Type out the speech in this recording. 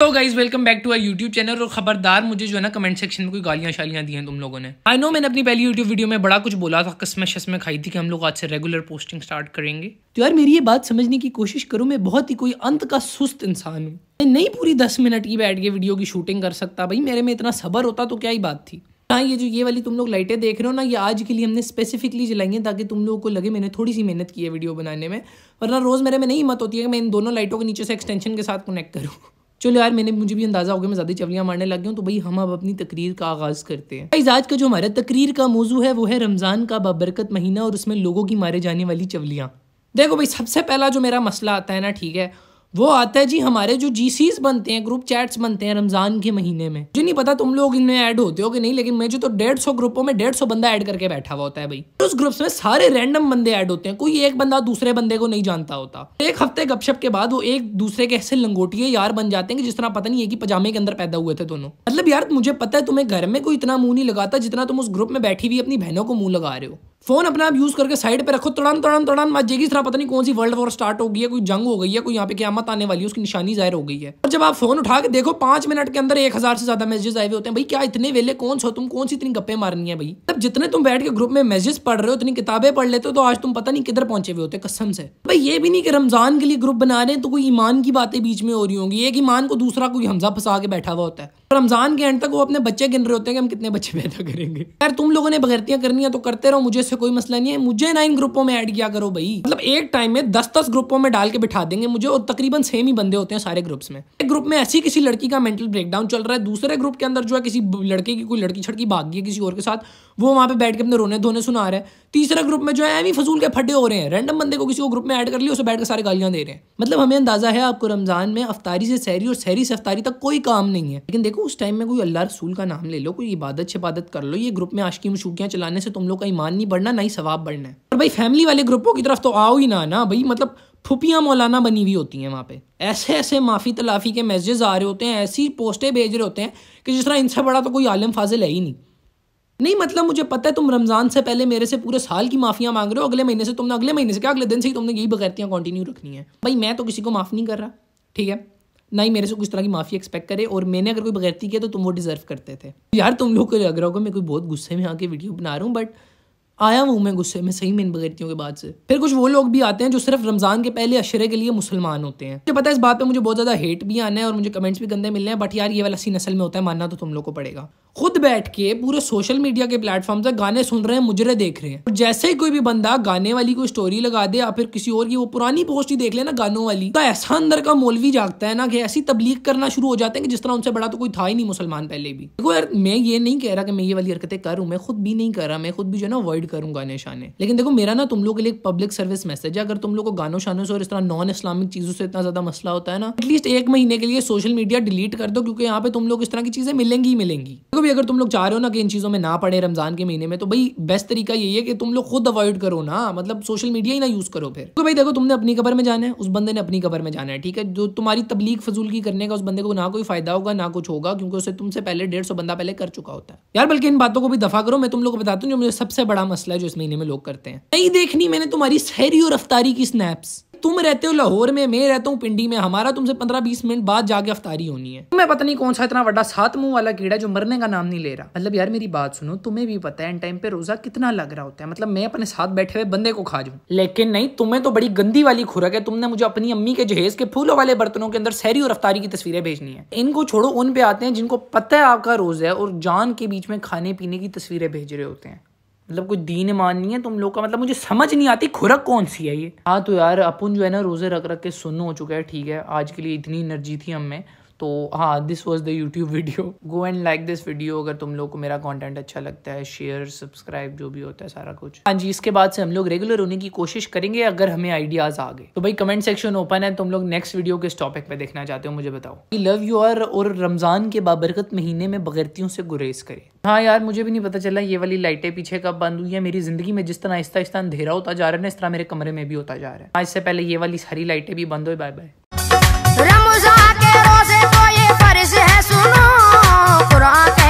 तो guys welcome back to our YouTube channel और खबरदार मुझे जो है ना कमेंट सेक्शन में कोई गालियां शालियां दी हैं तुम लोगों ने आई नो मैंने अपनी पहली यूट्यूब वीडियो में बड़ा कुछ बोला था कस्मे शसमें खाई थी कि हम लोग आज से रेगुलर पोस्टिंग स्टार्ट करेंगे तो यार मेरी ये बात समझने की कोशिश करूँ मैं बहुत ही कोई अंत का सुस्त इंसान हूँ मैं नहीं पूरी दस मिनट की बैठ के वीडियो की शूटिंग कर सकता भाई मेरे में इतना सबर होता तो क्या ही बात थी हाँ ये जो ये वाली तुम लोग लाइटें देख रहे हो ना ये आज के लिए हमने स्पेसिफिकली जलाई हैं ताकि तुम लोगों को लगे मैंने थोड़ी सी मेहनत की है वीडियो बनाने में वरना रोज़ मेरे में नहीं हिम्मत होती है कि मैं इन दोनों लाइटों के नीचे से एक्सटेंशन के साथ कनेक्ट करूँ चलो यार मैंने मुझे भी अंदाज़ा हो गया मैं ज़्यादा चवलियाँ मारने लग गया हूँ तो भाई हम अब अपनी तकरीर का आगाज़ करते हैं आज का जो हमारा तकरीर का मौजू है वो है रमज़ान का बाबरकत महीना और उसमें लोगों की मारे जाने वाली चवलियाँ देखो भाई सबसे पहला जो मेरा मसला आता है ना ठीक है वो आता है जी हमारे जो जी बनते हैं ग्रुप चैट्स बनते हैं रमज़ान के महीने में मुझे नहीं पता तुम लोग इनमें ऐड होते हो कि नहीं लेकिन जो तो डेढ़ सौ ग्रुपों में डेढ़ सौ बंदा ऐड करके बैठा हुआ होता है भाई उस ग्रुप्स में सारे रैंडम बंदे ऐड होते हैं कोई एक बंदा दूसरे बंदे को नहीं जानता होता एक हफ्ते गपशप के बाद वो एक दूसरे के ऐसे लंगोटिए यार बन जाते हैं कि जिस तरह पता नहीं है कि पजामे के अंदर पैदा हुए थे दोनों मतलब यार मुझे पता है तुम्हें घर में कोई इतना मुंह नहीं लगाता जितना तुम उस ग्रुप में बैठी हुई अपनी बहनों को मुंह लगा रहे हो फोन अपने आप यूज करके साइड पे रखो तड़न तड़न तड़न मत जाएगी पता नहीं कौन सी वर्ल्ड वॉर स्टार्ट हो गई है कोई जंग हो गई है कोई यहाँ पे क्या आने वाली है उसकी निशानी जाहिर हो गई है और जब आप फोन उठा के देखो पांच मिनट के अंदर एक हजार से ज्यादा मैसेज आए हुए होते हैं भाई क्या इतने वेले कौन सो तुम कौन सी इतनी गप्पे मारनी है भाई तब जितने तुम बैठ के ग्रुप में मैसेज पढ़ रहे हो इतनी किताबें पढ़ लेते हो तो आज तुम पता नहीं किधर पहुंचे हुए होते कसम से भाई ये भी नहीं कि रमजान के लिए ग्रुप बना रहे हैं तो कोई ईमान की बातें बीच में हो रही होंगी एक ईमान को दूसरा कोई हमजा फंसा के बैठा हुआ होता है रमज़ान के एंड तक वो अपने बच्चे गिन रहे होते हैं कि हम कितने बच्चे पैदा करेंगे यार तुम लोगों ने बगैरतियाँ करनी है तो करते रहो मुझे इससे कोई मसला नहीं है मुझे ना इन ग्रुपों में ऐड किया करो भाई मतलब एक टाइम में दस दस ग्रुपों में डाल के बिठा देंगे मुझे और तकरीबन सेम ही बंदे होते हैं सारे ग्रुप्स में एक ग्रुप में ऐसी किसी लड़की का मेंटल ब्रेकडाउन चल रहा है दूसरे ग्रुप के अंदर जो है किसी लड़के की कोई लड़की छड़की भाग गई है किसी और के साथ वो वहाँ पे बैठ के अपने रोने धोने सुना रहा है तीसरे ग्रुप में जो है एवी फजूल के फटे हो रहे हैं रैंडम बंदे को किसी को ग्रुप में ऐड कर लिया उसे बैठ के सारे गालियाँ दे रहे हैं मतलब हमें अंदाजा है आपको रमजान में अफ्तारी से सहरी और सहरी से अफ्तारी तक कोई काम नहीं है लेकिन देखो उस टाइम में कोई अल्लाह रसूल का नाम ले लो कोई इबादत शबादत कर लो ये ग्रुप में आशकी मशूकियाँ चलाने से तुम लोग का ईमान नहीं बढ़ना ना ही स्वाब बढ़ना है और भाई फैमिली वाले ग्रुपों की तरफ तो आओ ही ना ना भाई मतलब फुपियाँ मौलाना बनी हुई होती हैं वहाँ पे ऐसे ऐसे माफ़ी तलाफ़ी के मैसेज आ रहे होते हैं ऐसी पोस्टें भेज रहे होते हैं कि जिस तरह इनसे बड़ा तो कोई आलम फाजिल है ही नहीं नहीं मतलब मुझे पता है तुम रमज़ान से पहले मेरे से पूरे साल की माफ़ियाँ मांग रहे हो अगले महीने से तुमने अगले महीने से क्या अगले दिन से ही तुमने यही बगैरतियाँ कंटिन्यू रखनी है भाई मैं तो किसी को माफ़ नहीं कर रहा ठीक है ना ही मेरे से कुछ तरह की माफ़ी एक्सपेक्ट करे और मैंने अगर कोई बगैरती किया तो तुम वो डिज़र्व करते थे यार तुम लोग को लग रहा होगा मैं कोई बहुत गुस्से में आके वीडियो बना रहा हूँ बट आया हूँ मैं गुस्से में सही में इन बगैरतियों के बाद से फिर कुछ वो लोग भी आते हैं जो सिर्फ रमज़ान के पहले अशरे के लिए मुसलमान होते हैं मुझे पता है इस बात पर मुझे बहुत ज़्यादा हेट भी आना है और मुझे कमेंट्स भी गंदे मिलने हैं बट यार ये वाला सी नसल में होता है मानना तो तुम लोग को पड़ेगा खुद बैठ के पूरे सोशल मीडिया के प्लेटफॉर्म से गाने सुन रहे हैं मुजरे देख रहे हैं और जैसे ही कोई भी बंदा गाने वाली कोई स्टोरी लगा दे या फिर किसी और की वो पुरानी पोस्ट ही देख लेना गानों वाली तो ऐसा अंदर का मौलवी जागता है ना कि ऐसी तबलीग करना शुरू हो जाते हैं कि जिस तरह उनसे बड़ा तो कोई था ही नहीं मुसलमान पहले भी देखो यार मैं ये नहीं कह रहा कि मैं ये वाली हरकतें करूँ मैं खुद भी नहीं कर रहा मैं खुद भी जो है ना अवॉइड करूँ गाने शाने लेकिन देखो मेरा ना तुम लोग के लिए पब्लिक सर्विस मैसेज है अगर तुम लोग को गानों शानों से और इस तरह नॉन इस्लामिक चीज़ों से इतना ज़्यादा मसला होता है ना एटलीस्ट एक महीने के लिए सोशल मीडिया डिलीट कर दो क्योंकि यहाँ पे तुम लोग इस तरह की चीज़ें मिलेंगी ही मिलेंगी देखो भी अगर तुम लोग चाह रहे हो ना कि इन चीज़ों में ना पड़े रमज़ान के महीने में तो भाई बेस्ट तरीका यही है कि तुम लोग खुद अवॉइड करो ना मतलब सोशल मीडिया ही ना यूज़ करो फिर तो भाई देखो तुमने अपनी कबर में जाना है उस बंदे ने अपनी कबर में जाना है ठीक है जो तुम्हारी तबलीग फजूल की करने का उस बंदे को ना कोई फायदा होगा ना कुछ होगा क्योंकि उसे तुमसे पहले डेढ़ सौ बंदा पहले कर चुका होता है यार बल्कि इन बातों को भी दफा करो मैं तुम लोग को बताता हूँ जो मुझे सबसे बड़ा मसला है जो इस महीने में लोग करते हैं नहीं देखनी मैंने तुम्हारी सहरी और रफ्तारी की स्नैप्स तुम रहते हो लाहौर में मैं रहता हूँ पिंडी में हमारा तुमसे पंद्रह बीस मिनट बाद जाके अफ्तारी होनी है तुम्हें पता नहीं कौन सा इतना बड़ा सात मुंह वाला कीड़ा जो मरने का नाम नहीं ले रहा मतलब यार मेरी बात सुनो तुम्हें भी पता है टाइम पे रोजा कितना लग रहा होता है मतलब मैं अपने साथ बैठे हुए बंदे को खा जाऊँ लेकिन नहीं तुम्हें तो बड़ी गंदी वाली खुरक है तुमने मुझे अपनी अम्मी के जहेज के फूलों वाले बर्तनों के अंदर सहरी और रफ्तारी की तस्वीरें भेजनी है इनको छोड़ो उन पे आते हैं जिनको पता है आपका रोजा है और जान के बीच में खाने पीने की तस्वीरें भेज रहे होते हैं मतलब कोई दीन माननी है तुम लोग का मतलब मुझे समझ नहीं आती खुरक कौन सी है ये हाँ तो यार अपन जो है ना रोज़े रख रख के सुन हो चुका है ठीक है आज के लिए इतनी एनर्जी थी हमें तो हाँ this was the YouTube video go and like this video अगर तुम लोग को मेरा कॉन्टेंट अच्छा लगता है शेयर सब्सक्राइब जो भी होता है सारा कुछ हाँ जी इसके बाद से हम लोग रेगुलर होने की कोशिश करेंगे अगर हमें आइडियाज आ गए तो भाई कमेंट सेक्शन ओपन है तुम लोग नेक्स्ट वीडियो किस टॉपिक पे देखना चाहते हो मुझे बताओ लव यू आर और रमजान के बाबरकत महीने में बगैरतियों से गुरेज करे हाँ यार मुझे भी नहीं पता चला ये वाली लाइटें पीछे कब बंद हुई है मेरी जिंदगी में जिस तरह आहिस्ता आहिस्ता अंधेरा होता जा रहा है ना इस तरह मेरे कमरे में भी होता जा रहा है आज से पहले ये वाली सारी लाइटें भी बंद हो बाय बाय Quran